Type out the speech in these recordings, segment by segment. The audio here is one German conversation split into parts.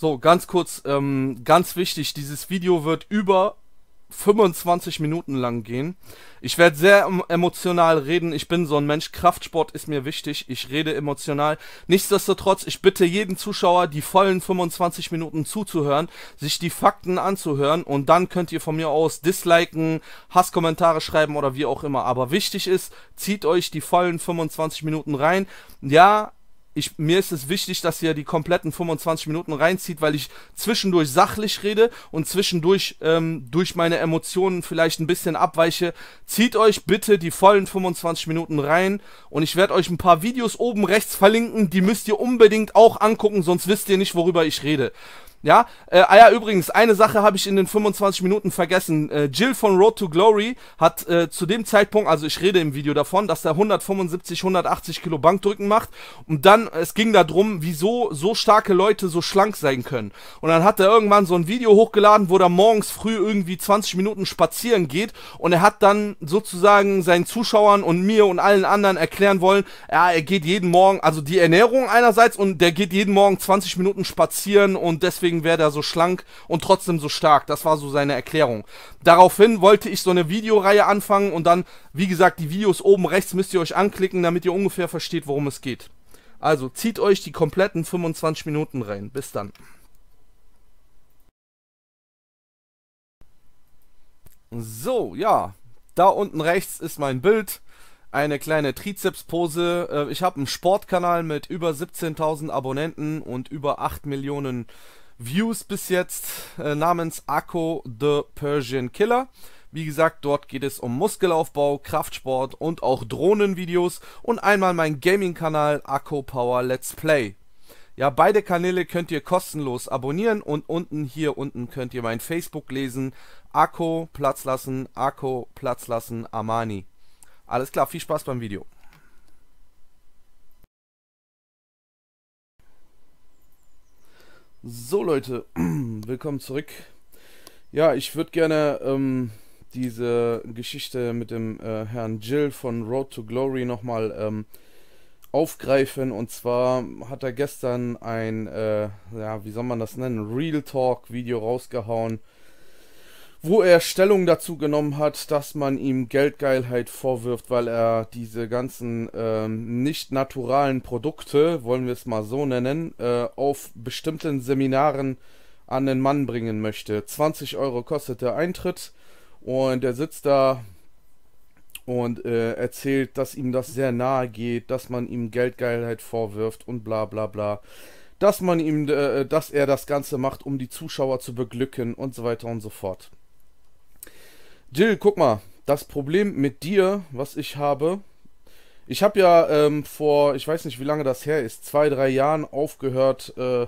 So, ganz kurz, ähm, ganz wichtig, dieses Video wird über 25 Minuten lang gehen. Ich werde sehr emotional reden. Ich bin so ein Mensch. Kraftsport ist mir wichtig. Ich rede emotional. Nichtsdestotrotz, ich bitte jeden Zuschauer, die vollen 25 Minuten zuzuhören, sich die Fakten anzuhören und dann könnt ihr von mir aus disliken, Hasskommentare schreiben oder wie auch immer. Aber wichtig ist, zieht euch die vollen 25 Minuten rein. Ja, ich, mir ist es wichtig, dass ihr die kompletten 25 Minuten reinzieht, weil ich zwischendurch sachlich rede und zwischendurch ähm, durch meine Emotionen vielleicht ein bisschen abweiche. Zieht euch bitte die vollen 25 Minuten rein und ich werde euch ein paar Videos oben rechts verlinken, die müsst ihr unbedingt auch angucken, sonst wisst ihr nicht, worüber ich rede. Ja, äh, ah ja, übrigens, eine Sache habe ich in den 25 Minuten vergessen. Äh, Jill von Road to Glory hat äh, zu dem Zeitpunkt, also ich rede im Video davon, dass er 175, 180 Kilo Bankdrücken macht. Und dann, es ging darum, wieso so starke Leute so schlank sein können. Und dann hat er irgendwann so ein Video hochgeladen, wo er morgens früh irgendwie 20 Minuten spazieren geht. Und er hat dann sozusagen seinen Zuschauern und mir und allen anderen erklären wollen, ja, er geht jeden Morgen, also die Ernährung einerseits und der geht jeden Morgen 20 Minuten spazieren und deswegen deswegen wäre der so schlank und trotzdem so stark. Das war so seine Erklärung. Daraufhin wollte ich so eine Videoreihe anfangen und dann, wie gesagt, die Videos oben rechts müsst ihr euch anklicken, damit ihr ungefähr versteht, worum es geht. Also zieht euch die kompletten 25 Minuten rein. Bis dann. So, ja. Da unten rechts ist mein Bild. Eine kleine Trizepspose. Äh, ich habe einen Sportkanal mit über 17.000 Abonnenten und über 8 Millionen Views bis jetzt äh, namens Akko The Persian Killer. Wie gesagt, dort geht es um Muskelaufbau, Kraftsport und auch Drohnenvideos und einmal mein Gaming-Kanal Akko Power Let's Play. Ja, beide Kanäle könnt ihr kostenlos abonnieren und unten hier unten könnt ihr mein Facebook lesen. Akko Platz lassen, Akko Platz lassen, Amani. Alles klar, viel Spaß beim Video. So Leute, willkommen zurück. Ja, ich würde gerne ähm, diese Geschichte mit dem äh, Herrn Jill von Road to Glory nochmal ähm, aufgreifen. Und zwar hat er gestern ein, äh, ja, wie soll man das nennen, Real Talk Video rausgehauen wo er Stellung dazu genommen hat, dass man ihm Geldgeilheit vorwirft, weil er diese ganzen ähm, nicht naturalen Produkte, wollen wir es mal so nennen, äh, auf bestimmten Seminaren an den Mann bringen möchte. 20 Euro kostet der Eintritt und er sitzt da und äh, erzählt, dass ihm das sehr nahe geht, dass man ihm Geldgeilheit vorwirft und bla bla bla dass man ihm, äh, dass er das Ganze macht, um die Zuschauer zu beglücken und so weiter und so fort. Jill, guck mal, das Problem mit dir, was ich habe, ich habe ja ähm, vor, ich weiß nicht, wie lange das her ist, zwei, drei Jahren aufgehört, äh,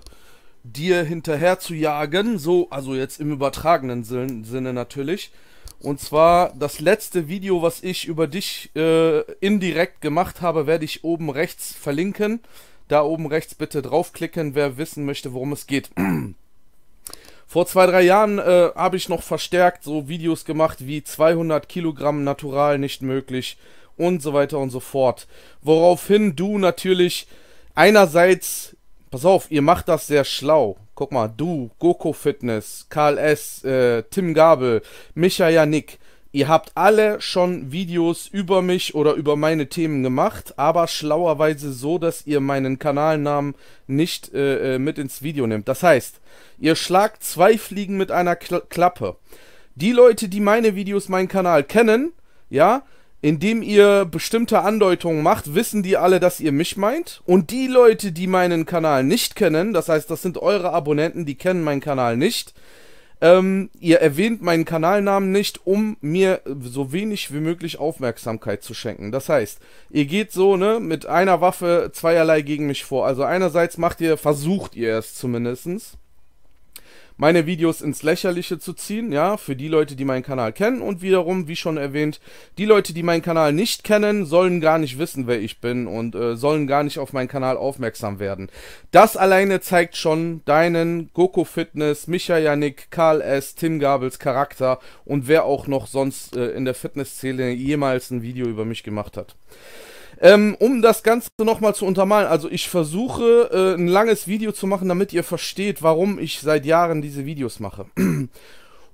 dir hinterher zu jagen, so, also jetzt im übertragenen Sin Sinne natürlich. Und zwar das letzte Video, was ich über dich äh, indirekt gemacht habe, werde ich oben rechts verlinken. Da oben rechts bitte draufklicken, wer wissen möchte, worum es geht. Vor zwei, drei Jahren äh, habe ich noch verstärkt so Videos gemacht wie 200 Kilogramm natural nicht möglich und so weiter und so fort. Woraufhin du natürlich einerseits, pass auf, ihr macht das sehr schlau. Guck mal, du, Goku Fitness, Karl S., äh, Tim Gabel, Micha Janik Ihr habt alle schon Videos über mich oder über meine Themen gemacht, aber schlauerweise so, dass ihr meinen Kanalnamen nicht äh, äh mit ins Video nehmt. Das heißt, ihr schlagt zwei Fliegen mit einer Kla Klappe. Die Leute, die meine Videos, meinen Kanal kennen, ja, indem ihr bestimmte Andeutungen macht, wissen die alle, dass ihr mich meint. Und die Leute, die meinen Kanal nicht kennen, das heißt, das sind eure Abonnenten, die kennen meinen Kanal nicht, ähm, ihr erwähnt meinen Kanalnamen nicht, um mir so wenig wie möglich Aufmerksamkeit zu schenken. Das heißt, ihr geht so, ne, mit einer Waffe zweierlei gegen mich vor. Also einerseits macht ihr, versucht ihr es zumindestens meine Videos ins Lächerliche zu ziehen, ja, für die Leute, die meinen Kanal kennen und wiederum, wie schon erwähnt, die Leute, die meinen Kanal nicht kennen, sollen gar nicht wissen, wer ich bin und äh, sollen gar nicht auf meinen Kanal aufmerksam werden. Das alleine zeigt schon deinen Goku Fitness, Micha Janik, Karl S., Tim Gabels Charakter und wer auch noch sonst äh, in der Fitnessszene jemals ein Video über mich gemacht hat. Ähm, um das Ganze nochmal zu untermalen, also ich versuche äh, ein langes Video zu machen, damit ihr versteht, warum ich seit Jahren diese Videos mache.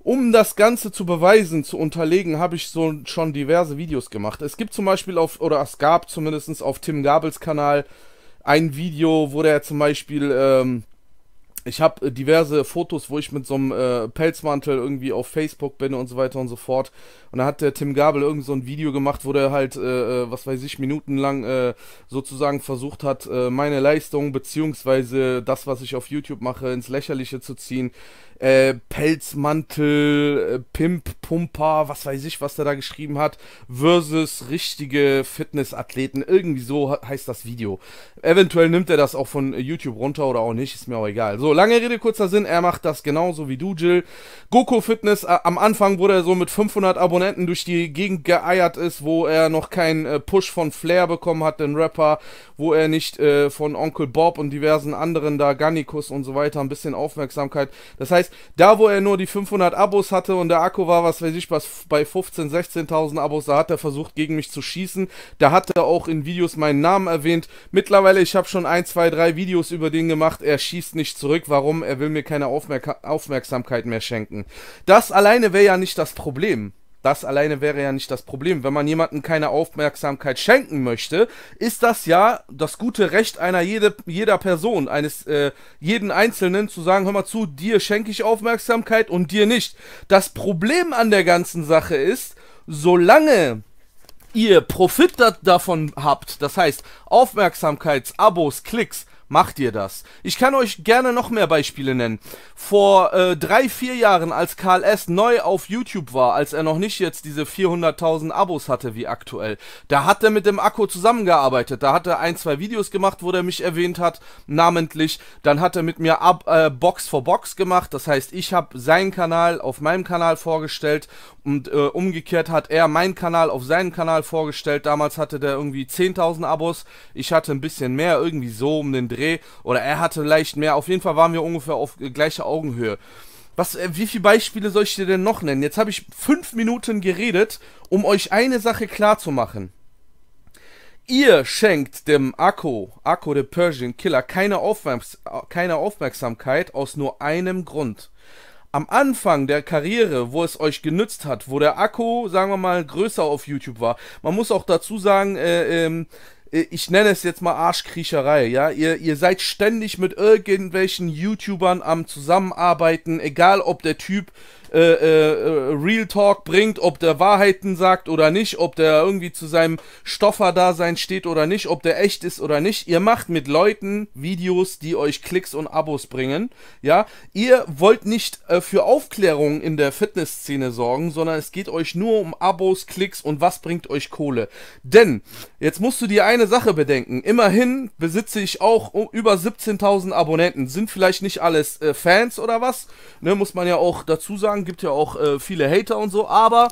um das Ganze zu beweisen, zu unterlegen, habe ich so schon diverse Videos gemacht. Es gibt zum Beispiel auf, oder es gab zumindest auf Tim Gabels Kanal ein Video, wo der zum Beispiel... Ähm, ich habe äh, diverse Fotos, wo ich mit so einem äh, Pelzmantel irgendwie auf Facebook bin und so weiter und so fort. Und da hat der Tim Gabel irgend so ein Video gemacht, wo der halt, äh, äh was weiß ich, minutenlang äh, sozusagen versucht hat, äh, meine Leistung beziehungsweise das, was ich auf YouTube mache, ins Lächerliche zu ziehen äh, Pelzmantel, äh, Pimp, Pumper, was weiß ich, was der da geschrieben hat, versus richtige Fitnessathleten. Irgendwie so heißt das Video. Eventuell nimmt er das auch von YouTube runter oder auch nicht, ist mir auch egal. So, lange Rede, kurzer Sinn, er macht das genauso wie du, Jill. Goku Fitness, äh, am Anfang, wo er so mit 500 Abonnenten durch die Gegend geeiert ist, wo er noch keinen äh, Push von Flair bekommen hat, den Rapper, wo er nicht äh, von Onkel Bob und diversen anderen da, Gannikus und so weiter, ein bisschen Aufmerksamkeit. Das heißt, heißt, da wo er nur die 500 Abos hatte und der Akku war, was weiß ich, was bei 15.000, 16.000 Abos, da hat er versucht, gegen mich zu schießen. Da hat er auch in Videos meinen Namen erwähnt. Mittlerweile, ich habe schon ein, zwei, drei Videos über den gemacht. Er schießt nicht zurück. Warum? Er will mir keine Aufmerk Aufmerksamkeit mehr schenken. Das alleine wäre ja nicht das Problem. Das alleine wäre ja nicht das Problem. Wenn man jemandem keine Aufmerksamkeit schenken möchte, ist das ja das gute Recht einer jede, jeder Person, eines äh, jeden Einzelnen zu sagen, hör mal zu, dir schenke ich Aufmerksamkeit und dir nicht. Das Problem an der ganzen Sache ist, solange ihr Profit davon habt, das heißt Aufmerksamkeits, Abos, Klicks, macht ihr das. Ich kann euch gerne noch mehr Beispiele nennen. Vor äh, drei, vier Jahren, als Karl S. neu auf YouTube war, als er noch nicht jetzt diese 400.000 Abos hatte wie aktuell, da hat er mit dem Akku zusammengearbeitet. Da hat er ein, zwei Videos gemacht, wo er mich erwähnt hat, namentlich. Dann hat er mit mir Ab äh, Box for Box gemacht. Das heißt, ich habe seinen Kanal auf meinem Kanal vorgestellt und äh, umgekehrt hat er meinen Kanal auf seinen Kanal vorgestellt. Damals hatte der irgendwie 10.000 Abos. Ich hatte ein bisschen mehr, irgendwie so um den Dreh Dreh. Oder er hatte leicht mehr. Auf jeden Fall waren wir ungefähr auf äh, gleicher Augenhöhe. Was, äh, wie viele Beispiele soll ich dir denn noch nennen? Jetzt habe ich fünf Minuten geredet, um euch eine Sache klarzumachen. Ihr schenkt dem Akku, Akku der Persian Killer, keine, Aufmerks keine Aufmerksamkeit aus nur einem Grund. Am Anfang der Karriere, wo es euch genützt hat, wo der Akku, sagen wir mal, größer auf YouTube war. Man muss auch dazu sagen, äh, ähm, äh, ich nenne es jetzt mal Arschkriecherei, ja. Ihr, ihr seid ständig mit irgendwelchen YouTubern am Zusammenarbeiten, egal ob der Typ äh, äh, äh, Real Talk bringt, ob der Wahrheiten sagt oder nicht, ob der irgendwie zu seinem Stofferdasein steht oder nicht, ob der echt ist oder nicht. Ihr macht mit Leuten Videos, die euch Klicks und Abos bringen. Ja, ihr wollt nicht äh, für Aufklärung in der Fitnessszene sorgen, sondern es geht euch nur um Abos, Klicks und was bringt euch Kohle. Denn jetzt musst du dir eine Sache bedenken. Immerhin besitze ich auch über 17.000 Abonnenten. Sind vielleicht nicht alles äh, Fans oder was? Ne, muss man ja auch dazu sagen sagen, gibt ja auch äh, viele Hater und so, aber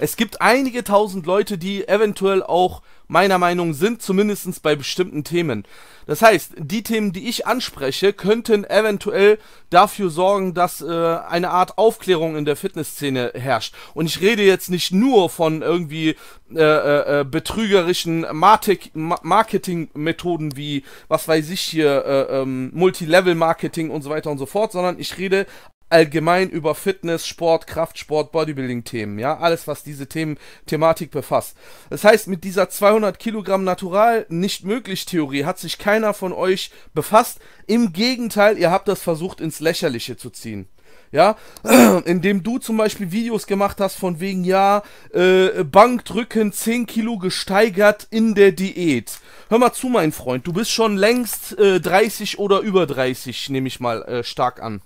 es gibt einige tausend Leute, die eventuell auch meiner Meinung sind, zumindest bei bestimmten Themen. Das heißt, die Themen, die ich anspreche, könnten eventuell dafür sorgen, dass äh, eine Art Aufklärung in der Fitnessszene herrscht. Und ich rede jetzt nicht nur von irgendwie äh, äh, äh betrügerischen Marketing-Methoden wie, was weiß ich hier, äh, ähm, Multilevel-Marketing und so weiter und so fort, sondern ich rede allgemein über Fitness, Sport, Kraftsport, Bodybuilding-Themen, ja, alles, was diese Themen, Thematik befasst. Das heißt, mit dieser 200 Kilogramm Natural nicht möglich Theorie hat sich keiner von euch befasst. Im Gegenteil, ihr habt das versucht ins Lächerliche zu ziehen. Ja, indem du zum Beispiel Videos gemacht hast von wegen, ja, äh, Bankdrücken 10 Kilo gesteigert in der Diät. Hör mal zu, mein Freund, du bist schon längst äh, 30 oder über 30, nehme ich mal äh, stark an.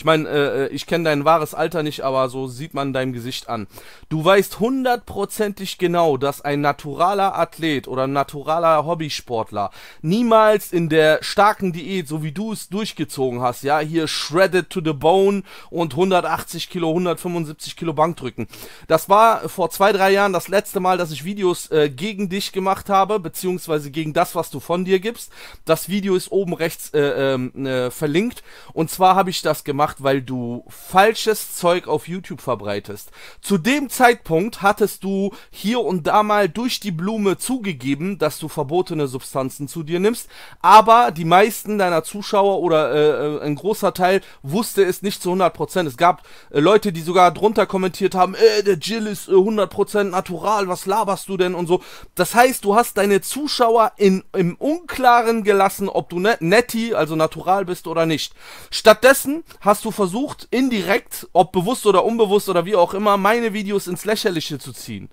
Ich meine, äh, äh, ich kenne dein wahres Alter nicht, aber so sieht man dein Gesicht an. Du weißt hundertprozentig genau, dass ein naturaler Athlet oder ein naturaler Hobbysportler niemals in der starken Diät, so wie du es durchgezogen hast, ja, hier shredded to the bone und 180 Kilo, 175 Kilo Bankdrücken. Das war vor zwei, drei Jahren das letzte Mal, dass ich Videos äh, gegen dich gemacht habe, beziehungsweise gegen das, was du von dir gibst. Das Video ist oben rechts äh, ähm, äh verlinkt und zwar habe ich das gemacht gemacht, weil du falsches Zeug auf YouTube verbreitest. Zu dem Zeitpunkt hattest du hier und da mal durch die Blume zugegeben, dass du verbotene Substanzen zu dir nimmst, aber die meisten deiner Zuschauer oder äh, äh ein großer Teil wusste es nicht zu 100%. Es gab äh, Leute, die sogar drunter kommentiert haben, äh, der Jill ist äh, 100% natural, was laberst du denn und so. Das heißt, du hast deine Zuschauer in, im Unklaren gelassen, ob du net netti, also natural bist oder nicht. Stattdessen hast hast du versucht, indirekt, ob bewusst oder unbewusst oder wie auch immer, meine Videos ins Lächerliche zu ziehen.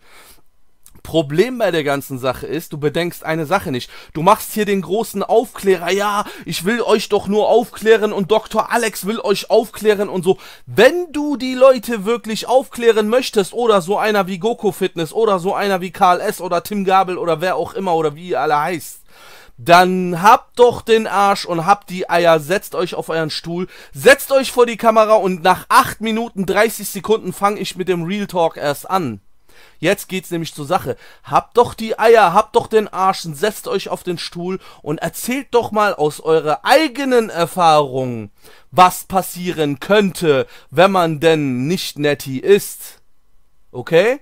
Problem bei der ganzen Sache ist, du bedenkst eine Sache nicht. Du machst hier den großen Aufklärer, ja, ich will euch doch nur aufklären und Dr. Alex will euch aufklären und so. Wenn du die Leute wirklich aufklären möchtest oder so einer wie Goku Fitness oder so einer wie KLS oder Tim Gabel oder wer auch immer oder wie ihr alle heißt, dann habt doch den Arsch und habt die Eier, setzt euch auf euren Stuhl, setzt euch vor die Kamera und nach 8 Minuten 30 Sekunden fange ich mit dem Real Talk erst an. Jetzt geht's nämlich zur Sache. Habt doch die Eier, habt doch den Arsch und setzt euch auf den Stuhl und erzählt doch mal aus eurer eigenen Erfahrung, was passieren könnte, wenn man denn nicht netti ist. Okay?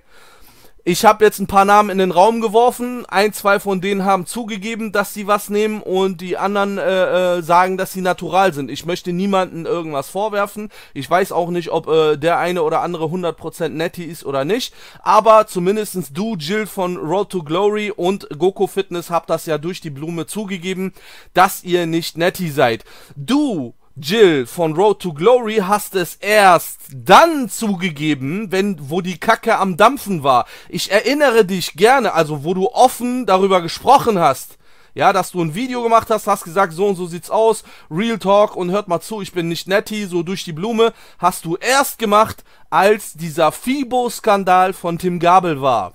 Ich habe jetzt ein paar Namen in den Raum geworfen. Ein, zwei von denen haben zugegeben, dass sie was nehmen und die anderen äh, äh, sagen, dass sie natural sind. Ich möchte niemanden irgendwas vorwerfen. Ich weiß auch nicht, ob äh, der eine oder andere 100% netti ist oder nicht. Aber zumindestens du, Jill von Road to Glory und Goku Fitness habt das ja durch die Blume zugegeben, dass ihr nicht netti seid. Du Jill von Road to Glory hast es erst dann zugegeben, wenn wo die Kacke am Dampfen war. Ich erinnere dich gerne, also wo du offen darüber gesprochen hast. Ja, dass du ein Video gemacht hast, hast gesagt, so und so sieht's aus, Real Talk und hört mal zu, ich bin nicht netty, so durch die Blume, hast du erst gemacht, als dieser FIBO-Skandal von Tim Gabel war.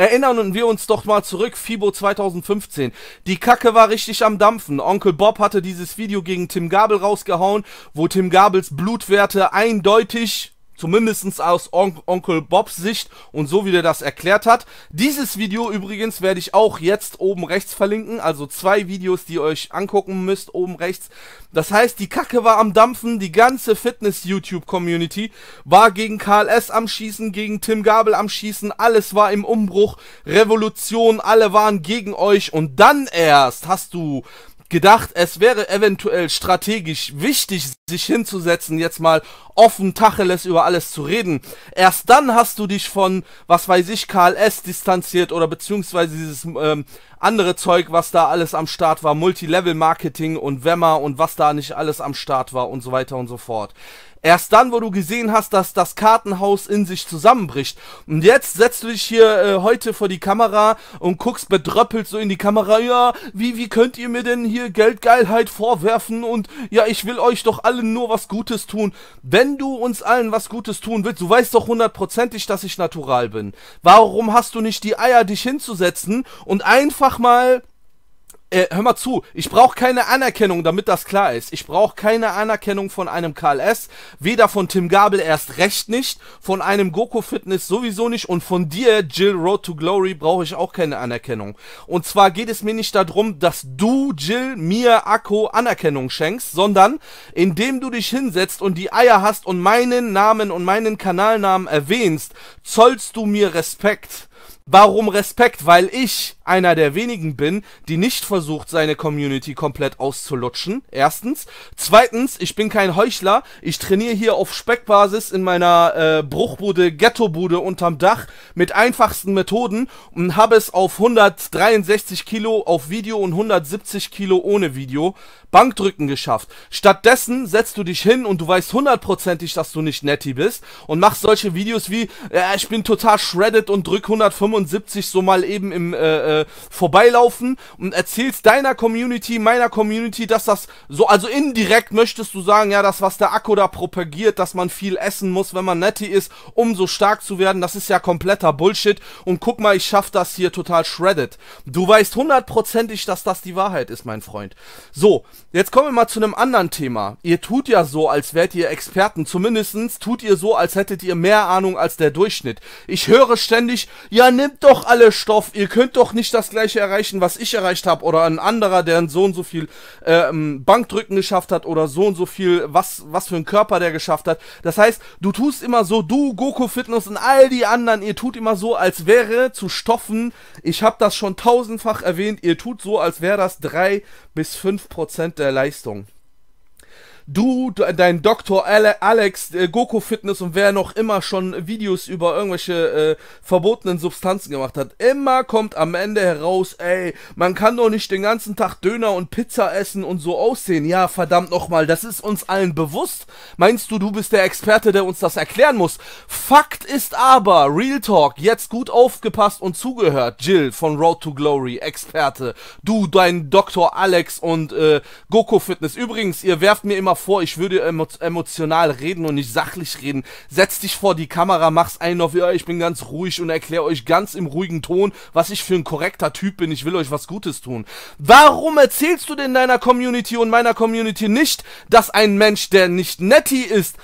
Erinnern wir uns doch mal zurück, FIBO 2015. Die Kacke war richtig am Dampfen. Onkel Bob hatte dieses Video gegen Tim Gabel rausgehauen, wo Tim Gabels Blutwerte eindeutig zumindest aus On Onkel Bobs Sicht und so wie der das erklärt hat. Dieses Video übrigens werde ich auch jetzt oben rechts verlinken, also zwei Videos, die ihr euch angucken müsst oben rechts. Das heißt, die Kacke war am Dampfen, die ganze Fitness-YouTube-Community war gegen KLS am Schießen, gegen Tim Gabel am Schießen, alles war im Umbruch, Revolution, alle waren gegen euch und dann erst hast du gedacht, es wäre eventuell strategisch wichtig, sich hinzusetzen, jetzt mal offen Tacheles über alles zu reden. Erst dann hast du dich von, was weiß ich, KLS distanziert oder beziehungsweise dieses ähm, andere Zeug, was da alles am Start war, Multilevel-Marketing und Wemmer und was da nicht alles am Start war und so weiter und so fort. Erst dann, wo du gesehen hast, dass das Kartenhaus in sich zusammenbricht. Und jetzt setzt du dich hier äh, heute vor die Kamera und guckst bedröppelt so in die Kamera, ja, wie, wie könnt ihr mir denn hier Geldgeilheit vorwerfen und ja, ich will euch doch allen nur was Gutes tun. Wenn du uns allen was Gutes tun willst, du weißt doch hundertprozentig, dass ich natural bin. Warum hast du nicht die Eier, dich hinzusetzen und einfach mal äh, hör mal zu, ich brauche keine Anerkennung, damit das klar ist. Ich brauche keine Anerkennung von einem KLS, weder von Tim Gabel erst recht nicht, von einem Goku Fitness sowieso nicht und von dir, Jill Road to Glory, brauche ich auch keine Anerkennung. Und zwar geht es mir nicht darum, dass du, Jill, mir, Akko Anerkennung schenkst, sondern indem du dich hinsetzt und die Eier hast und meinen Namen und meinen Kanalnamen erwähnst, zollst du mir Respekt. Warum Respekt? Weil ich einer der wenigen bin, die nicht versucht, seine Community komplett auszulutschen. Erstens. Zweitens, ich bin kein Heuchler. Ich trainiere hier auf Speckbasis in meiner äh, Bruchbude, Ghettobude unterm Dach mit einfachsten Methoden und habe es auf 163 Kilo auf Video und 170 Kilo ohne Video Bankdrücken geschafft. Stattdessen setzt du dich hin und du weißt hundertprozentig, dass du nicht netty bist und machst solche Videos wie, äh, ich bin total shredded und drück 175 so mal eben im äh, äh vorbeilaufen und erzählst deiner Community, meiner Community, dass das so, also indirekt möchtest du sagen, ja, das, was der Akku da propagiert, dass man viel essen muss, wenn man netti ist, um so stark zu werden, das ist ja kompletter Bullshit und guck mal, ich schaff das hier total shredded. Du weißt hundertprozentig, dass das die Wahrheit ist, mein Freund. So, jetzt kommen wir mal zu einem anderen Thema. Ihr tut ja so, als wärt ihr Experten, zumindestens tut ihr so, als hättet ihr mehr Ahnung als der Durchschnitt. Ich höre ständig, ja, nimmt doch alle Stoff, ihr könnt doch nicht ich das gleiche erreichen, was ich erreicht habe oder ein anderer, der so und so viel ähm, Bankdrücken geschafft hat oder so und so viel, was, was für ein Körper der geschafft hat. Das heißt, du tust immer so, du, Goku Fitness und all die anderen, ihr tut immer so, als wäre zu stoffen, ich habe das schon tausendfach erwähnt, ihr tut so, als wäre das drei bis fünf Prozent der Leistung du, dein Doktor Alex, äh, Goku Fitness und wer noch immer schon Videos über irgendwelche äh, verbotenen Substanzen gemacht hat, immer kommt am Ende heraus, ey, man kann doch nicht den ganzen Tag Döner und Pizza essen und so aussehen. Ja, verdammt nochmal, das ist uns allen bewusst. Meinst du, du bist der Experte, der uns das erklären muss? Fakt ist aber, Real Talk, jetzt gut aufgepasst und zugehört, Jill von Road to Glory, Experte, du, dein Doktor Alex und äh, Goku Fitness. Übrigens, ihr werft mir immer vor, ich würde emo emotional reden und nicht sachlich reden. Setz dich vor die Kamera, machst einen auf, ja, ich bin ganz ruhig und erkläre euch ganz im ruhigen Ton, was ich für ein korrekter Typ bin. Ich will euch was Gutes tun. Warum erzählst du denn deiner Community und meiner Community nicht, dass ein Mensch, der nicht netti ist,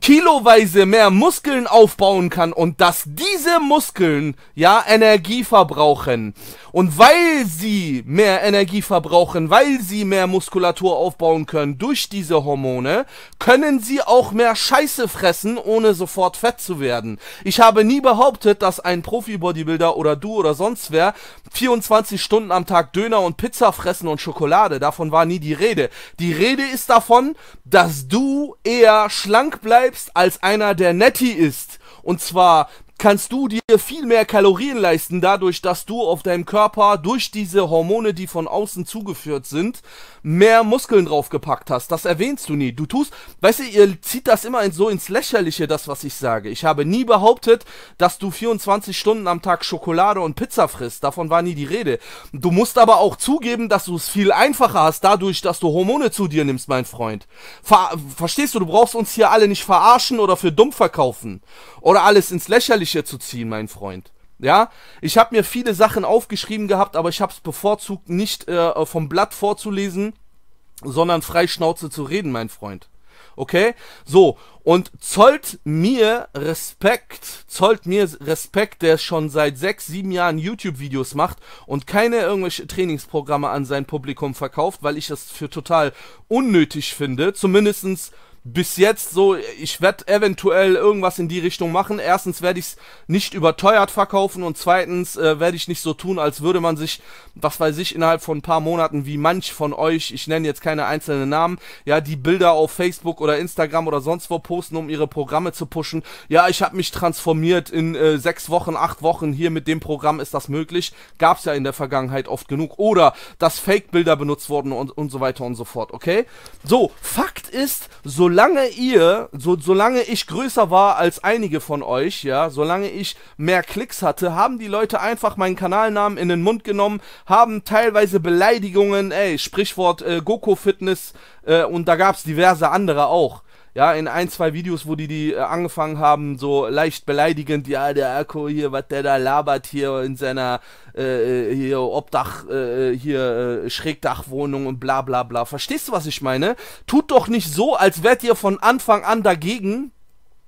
kiloweise mehr Muskeln aufbauen kann und dass diese Muskeln ja Energie verbrauchen und weil sie mehr Energie verbrauchen, weil sie mehr Muskulatur aufbauen können durch diese Hormone, können sie auch mehr Scheiße fressen, ohne sofort fett zu werden. Ich habe nie behauptet, dass ein Profi-Bodybuilder oder du oder sonst wer 24 Stunden am Tag Döner und Pizza fressen und Schokolade, davon war nie die Rede. Die Rede ist davon, dass du eher schlank bleibst bleibst als einer, der netti ist. Und zwar kannst du dir viel mehr Kalorien leisten, dadurch, dass du auf deinem Körper durch diese Hormone, die von außen zugeführt sind, mehr Muskeln draufgepackt hast. Das erwähnst du nie. Du tust, weißt du, ihr zieht das immer so ins Lächerliche, das, was ich sage. Ich habe nie behauptet, dass du 24 Stunden am Tag Schokolade und Pizza frisst. Davon war nie die Rede. Du musst aber auch zugeben, dass du es viel einfacher hast, dadurch, dass du Hormone zu dir nimmst, mein Freund. Ver verstehst du, du brauchst uns hier alle nicht verarschen oder für dumm verkaufen. Oder alles ins Lächerliche Vergleiche zu ziehen, mein Freund. Ja, ich habe mir viele Sachen aufgeschrieben gehabt, aber ich habe es bevorzugt, nicht äh, vom Blatt vorzulesen, sondern frei Schnauze zu reden, mein Freund. Okay? So, und zollt mir Respekt, zollt mir Respekt, der schon seit sechs, sieben Jahren YouTube-Videos macht und keine irgendwelche Trainingsprogramme an sein Publikum verkauft, weil ich das für total unnötig finde. Zumindestens bis jetzt so, ich werde eventuell irgendwas in die Richtung machen. Erstens werde ich es nicht überteuert verkaufen und zweitens äh, werde ich nicht so tun, als würde man sich, was weiß ich, innerhalb von ein paar Monaten wie manch von euch, ich nenne jetzt keine einzelnen Namen, ja, die Bilder auf Facebook oder Instagram oder sonst wo posten posten, um ihre Programme zu pushen. Ja, ich habe mich transformiert in äh, sechs Wochen, acht Wochen hier mit dem Programm ist das möglich. Gab's ja in der Vergangenheit oft genug. Oder dass Fake-Bilder benutzt wurden und, und so weiter und so fort, okay? So, Fakt ist, solange ihr, so, solange ich größer war als einige von euch, ja, solange ich mehr Klicks hatte, haben die Leute einfach meinen Kanalnamen in den Mund genommen, haben teilweise Beleidigungen, ey, Sprichwort äh, Goku Fitness äh, und da gab's diverse andere auch ja, in ein, zwei Videos, wo die die äh, angefangen haben, so leicht beleidigend, ja, der Akku hier, was der da labert hier in seiner äh, äh hier Obdach, äh, äh, hier äh, Schrägdachwohnung und bla bla bla. Verstehst du, was ich meine? Tut doch nicht so, als wärt ihr von Anfang an dagegen,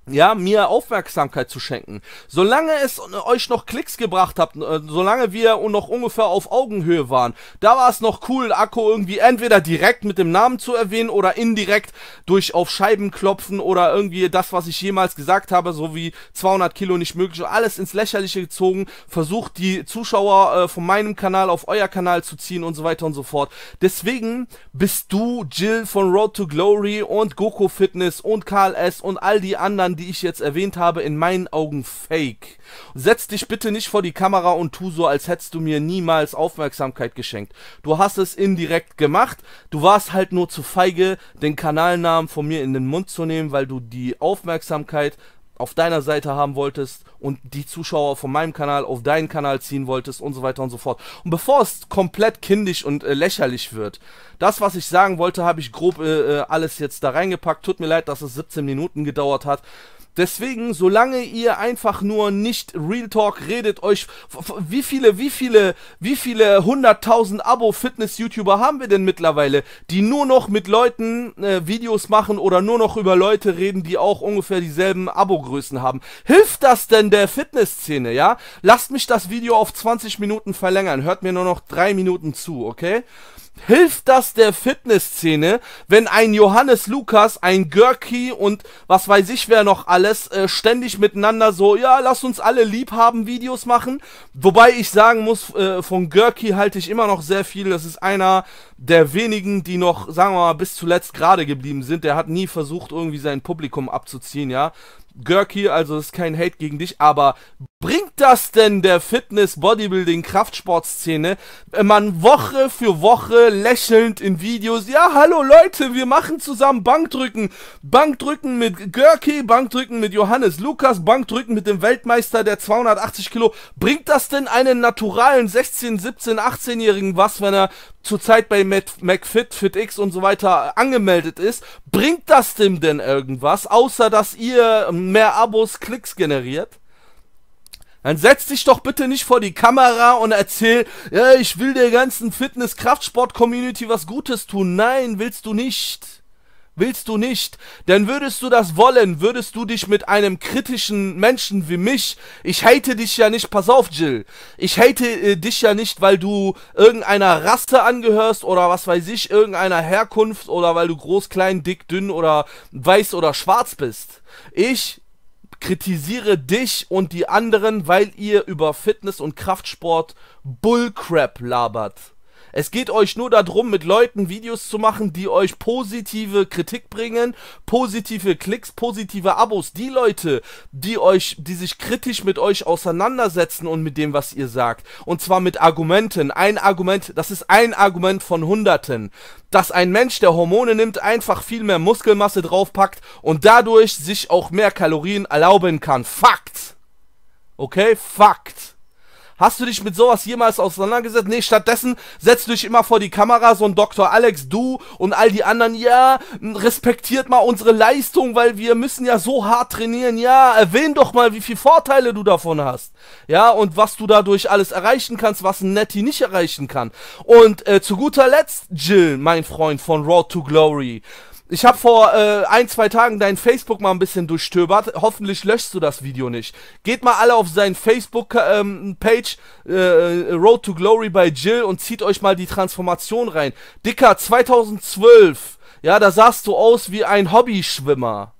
ja, mir Aufmerksamkeit zu schenken. Solange es euch noch Klicks gebracht habt, äh, solange wir noch ungefähr auf Augenhöhe waren, da war es noch cool, Akku irgendwie entweder direkt mit dem Namen zu erwähnen oder indirekt durch auf Scheiben klopfen oder irgendwie das, was ich jemals gesagt habe, so wie 200 Kilo nicht möglich, alles ins Lächerliche gezogen, versucht die Zuschauer äh, von meinem Kanal auf euer Kanal zu ziehen und so weiter und so fort. Deswegen bist du Jill von Road to Glory und Goku Fitness und KLS und all die anderen Sachen, die ich jetzt erwähnt habe, in meinen Augen fake. Setz dich bitte nicht vor die Kamera und tu so, als hättest du mir niemals Aufmerksamkeit geschenkt. Du hast es indirekt gemacht, du warst halt nur zu feige, den Kanalnamen von mir in den Mund zu nehmen, weil du die Aufmerksamkeit auf deiner Seite haben wolltest und die Zuschauer von meinem Kanal auf deinen Kanal ziehen wolltest und so weiter und so fort. Und bevor es komplett kindisch und äh, lächerlich wird, das, was ich sagen wollte, habe ich grob äh, äh alles jetzt da reingepackt. Tut mir leid, dass es 17 Minuten gedauert hat. Deswegen, solange ihr einfach nur nicht Real Talk redet, euch wie viele, wie viele, wie viele hunderttausend Abo-Fitness-YouTuber haben wir denn mittlerweile, die nur noch mit Leuten äh, Videos machen oder nur noch über Leute reden, die auch ungefähr dieselben Abo-Größen haben? Hilft das denn der Fitnessszene, ja? Lasst mich das Video auf 20 Minuten verlängern. Hört mir nur noch drei Minuten zu, okay? hilft das der Fitnessszene, wenn ein Johannes Lukas, ein Görki und was weiß ich wer noch alles äh, ständig miteinander so, ja, lass uns alle liebhaben Videos machen? Wobei ich sagen muss, äh, von Görki halte ich immer noch sehr viel. Das ist einer der wenigen, die noch, sagen wir mal, bis zuletzt gerade geblieben sind. Der hat nie versucht, irgendwie sein Publikum abzuziehen, ja. Görki, also ist kein Hate gegen dich, aber bringt das denn der Fitness, Bodybuilding, Kraftsportszene? wenn äh, Man Woche für Woche lächelnd in Videos, ja, hallo Leute, wir machen zusammen Bankdrücken. Bankdrücken mit Görki, Bankdrücken mit Johannes Lukas, Bankdrücken mit dem Weltmeister der 280 Kilo. Bringt das denn einen naturalen 16, 17, 18-Jährigen was, wenn er zurzeit bei McFit, FitX und so weiter angemeldet ist? Bringt das dem denn irgendwas, außer dass ihr mehr Abos, Klicks generiert? Dann setz dich doch bitte nicht vor die Kamera und erzähl, ja, ich will der ganzen Fitness-Kraftsport-Community was Gutes tun. Nein, willst du nicht. Willst du nicht. Denn würdest du das wollen, würdest du dich mit einem kritischen Menschen wie mich, ich hate dich ja nicht, pass auf, Jill. Ich hate äh, dich ja nicht, weil du irgendeiner Raste angehörst oder was weiß ich, irgendeiner Herkunft oder weil du groß, klein, dick, dünn oder weiß oder schwarz bist. Ich kritisiere dich und die anderen, weil ihr über Fitness und Kraftsport Bullcrap labert. Es geht euch nur darum, mit Leuten Videos zu machen, die euch positive Kritik bringen, positive Klicks, positive Abos. Die Leute, die euch, die sich kritisch mit euch auseinandersetzen und mit dem, was ihr sagt. Und zwar mit Argumenten. Ein Argument, das ist ein Argument von Hunderten. Dass ein Mensch, der Hormone nimmt, einfach viel mehr Muskelmasse draufpackt und dadurch sich auch mehr Kalorien erlauben kann. Fakt! Okay? Fakt! Hast du dich mit sowas jemals auseinandergesetzt? Nee, stattdessen setzt du dich immer vor die Kamera, so ein Dr. Alex, du und all die anderen, ja, respektiert mal unsere Leistung, weil wir müssen ja so hart trainieren. Ja, erwähn doch mal, wie viele Vorteile du davon hast. Ja, und was du dadurch alles erreichen kannst, was ein Netty nicht erreichen kann. Und äh, zu guter Letzt, Jill, mein Freund von Road to Glory. Ich habe vor äh, ein, zwei Tagen dein Facebook mal ein bisschen durchstöbert. Hoffentlich löschst du das Video nicht. Geht mal alle auf sein Facebook-Page ähm, äh, Road to Glory bei Jill und zieht euch mal die Transformation rein. Dicker, 2012. Ja, da sahst du aus wie ein Hobbyschwimmer.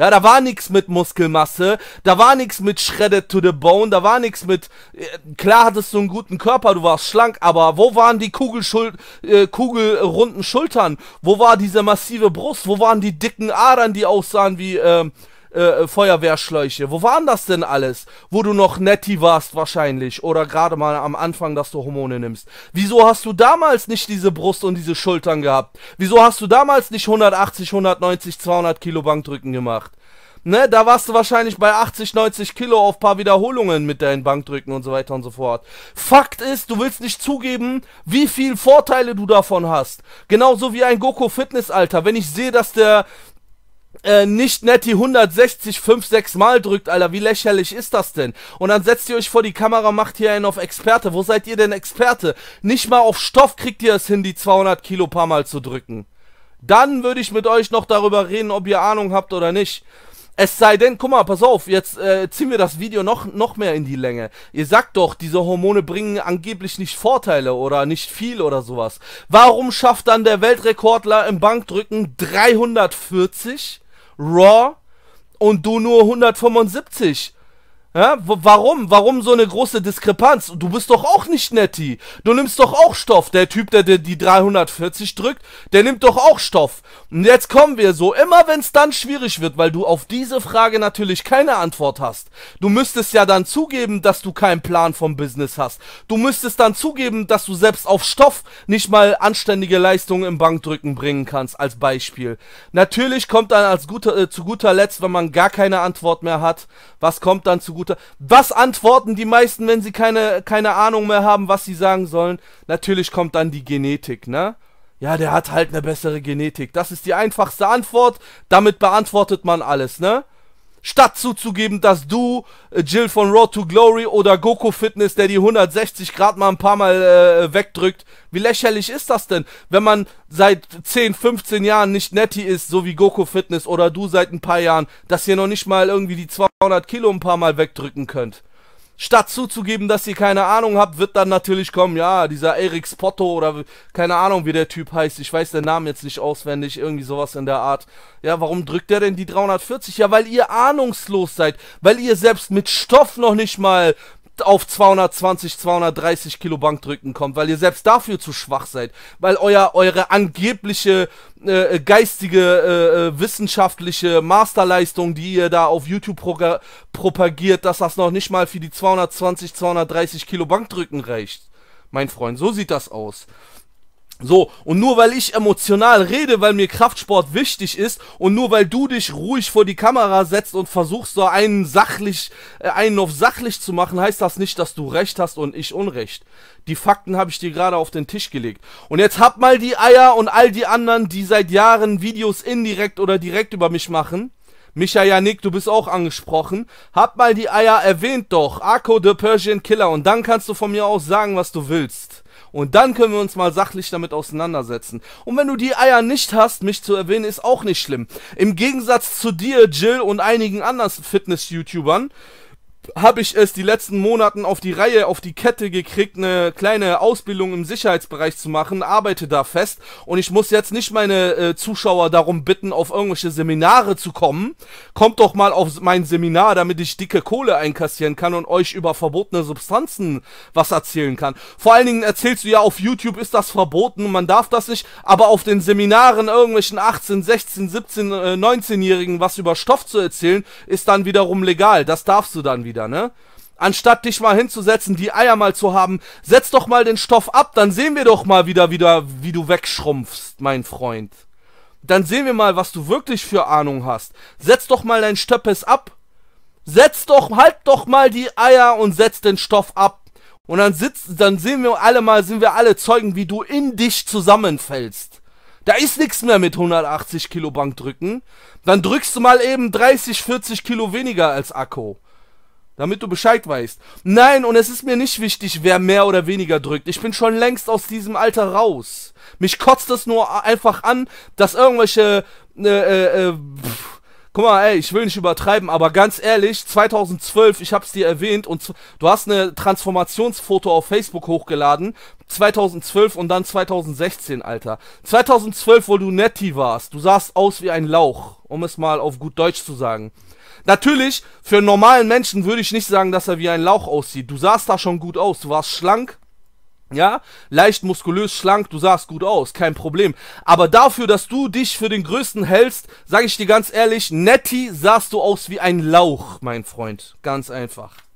Ja, da war nichts mit Muskelmasse, da war nichts mit Shredded to the Bone, da war nichts mit. Äh, klar hattest du einen guten Körper, du warst schlank, aber wo waren die Kugelschul äh, kugelrunden Schultern? Wo war diese massive Brust? Wo waren die dicken Adern, die aussahen wie. Äh, äh, äh, Feuerwehrschläuche. Wo waren das denn alles? Wo du noch netti warst wahrscheinlich oder gerade mal am Anfang, dass du Hormone nimmst. Wieso hast du damals nicht diese Brust und diese Schultern gehabt? Wieso hast du damals nicht 180, 190, 200 Kilo Bankdrücken gemacht? ne, da warst du wahrscheinlich bei 80, 90 Kilo auf paar Wiederholungen mit deinen Bankdrücken und so weiter und so fort. Fakt ist, du willst nicht zugeben, wie viel Vorteile du davon hast. Genauso wie ein Goku Fitness Alter. Wenn ich sehe, dass der äh, nicht nett die 160 5, 6 Mal drückt, Alter. Wie lächerlich ist das denn? Und dann setzt ihr euch vor die Kamera, macht hier einen auf Experte. Wo seid ihr denn Experte? Nicht mal auf Stoff kriegt ihr es hin, die 200 Kilo paar Mal zu drücken. Dann würde ich mit euch noch darüber reden, ob ihr Ahnung habt oder nicht. Es sei denn, guck mal, pass auf, jetzt äh, ziehen wir das Video noch, noch mehr in die Länge. Ihr sagt doch, diese Hormone bringen angeblich nicht Vorteile oder nicht viel oder sowas. Warum schafft dann der Weltrekordler im Bankdrücken 340? Raw und du nur 175. Ja, warum? Warum so eine große Diskrepanz? Du bist doch auch nicht netti. Du nimmst doch auch Stoff. Der Typ, der dir die 340 drückt, der nimmt doch auch Stoff. Und jetzt kommen wir so, immer wenn es dann schwierig wird, weil du auf diese Frage natürlich keine Antwort hast. Du müsstest ja dann zugeben, dass du keinen Plan vom Business hast. Du müsstest dann zugeben, dass du selbst auf Stoff nicht mal anständige Leistungen im Bankdrücken bringen kannst, als Beispiel. Natürlich kommt dann als guter, äh, zu guter Letzt, wenn man gar keine Antwort mehr hat, was kommt dann zu guter guter. Was antworten die meisten, wenn sie keine, keine Ahnung mehr haben, was sie sagen sollen? Natürlich kommt dann die Genetik, ne? Ja, der hat halt eine bessere Genetik. Das ist die einfachste Antwort. Damit beantwortet man alles, ne? Statt zuzugeben, dass du äh, Jill von Road to Glory oder Goku Fitness, der die 160 Grad mal ein paar Mal äh, wegdrückt, wie lächerlich ist das denn, wenn man seit 10, 15 Jahren nicht netti ist, so wie Goku Fitness oder du seit ein paar Jahren, dass ihr noch nicht mal irgendwie die 200 Kilo ein paar Mal wegdrücken könnt? Statt zuzugeben, dass ihr keine Ahnung habt, wird dann natürlich kommen, ja, dieser Eric Spotto oder keine Ahnung, wie der Typ heißt. Ich weiß den Namen jetzt nicht auswendig, irgendwie sowas in der Art. Ja, warum drückt der denn die 340? Ja, weil ihr ahnungslos seid, weil ihr selbst mit Stoff noch nicht mal auf 220, 230 Kilo Bankdrücken kommt, weil ihr selbst dafür zu schwach seid, weil euer eure angebliche äh, äh geistige äh, äh, wissenschaftliche Masterleistung, die ihr da auf YouTube pro propagiert, dass das noch nicht mal für die 220, 230 Kilo Bankdrücken reicht. Mein Freund, so sieht das aus. So, und nur weil ich emotional rede, weil mir Kraftsport wichtig ist und nur weil du dich ruhig vor die Kamera setzt und versuchst so einen sachlich, äh, einen auf sachlich zu machen, heißt das nicht, dass du recht hast und ich Unrecht. Die Fakten habe ich dir gerade auf den Tisch gelegt. Und jetzt hab mal die Eier und all die anderen, die seit Jahren Videos indirekt oder direkt über mich machen. Micha Janik, du bist auch angesprochen. Hab mal die Eier erwähnt doch. Akko the Persian Killer. Und dann kannst du von mir aus sagen, was du willst. Und dann können wir uns mal sachlich damit auseinandersetzen. Und wenn du die Eier nicht hast, mich zu erwähnen, ist auch nicht schlimm. Im Gegensatz zu dir, Jill und einigen anderen Fitness-YouTubern, habe ich es die letzten Monaten auf die Reihe, auf die Kette gekriegt, eine kleine Ausbildung im Sicherheitsbereich zu machen, arbeite da fest und ich muss jetzt nicht meine äh, Zuschauer darum bitten, auf irgendwelche Seminare zu kommen. Kommt doch mal auf mein Seminar, damit ich dicke Kohle einkassieren kann und euch über verbotene Substanzen was erzählen kann. Vor allen Dingen erzählst du ja, auf YouTube ist das verboten, man darf das nicht, aber auf den Seminaren irgendwelchen 18, 16, 17, äh, 19-Jährigen was über Stoff zu erzählen, ist dann wiederum legal. Das darfst du dann wieder wieder, ne? Anstatt dich mal hinzusetzen, die Eier mal zu haben, setz doch mal den Stoff ab, dann sehen wir doch mal wieder, wieder, wie du wegschrumpfst, mein Freund. Dann sehen wir mal, was du wirklich für Ahnung hast. Setz doch mal dein Stöppes ab. Setz doch, halt doch mal die Eier und setz den Stoff ab. Und dann sitzt, dann sehen wir alle mal, sind wir alle Zeugen, wie du in dich zusammenfällst. Da ist nichts mehr mit 180 Kilo Bankdrücken. Dann drückst du mal eben 30, 40 Kilo weniger als Akku damit du Bescheid weißt. Nein, und es ist mir nicht wichtig, wer mehr oder weniger drückt. Ich bin schon längst aus diesem Alter raus. Mich kotzt es nur einfach an, dass irgendwelche... Äh, äh, äh, pff. Guck mal, ey, ich will nicht übertreiben, aber ganz ehrlich, 2012, ich hab's dir erwähnt, und du hast eine Transformationsfoto auf Facebook hochgeladen, 2012 und dann 2016, Alter. 2012, wo du netti warst, du sahst aus wie ein Lauch, um es mal auf gut Deutsch zu sagen. Natürlich, für einen normalen Menschen würde ich nicht sagen, dass er wie ein Lauch aussieht. Du sahst da schon gut aus. Du warst schlank, ja, leicht muskulös, schlank, du sahst gut aus, kein Problem. Aber dafür, dass du dich für den Größten hältst, sage ich dir ganz ehrlich, Netty sahst du aus wie ein Lauch, mein Freund. Ganz einfach.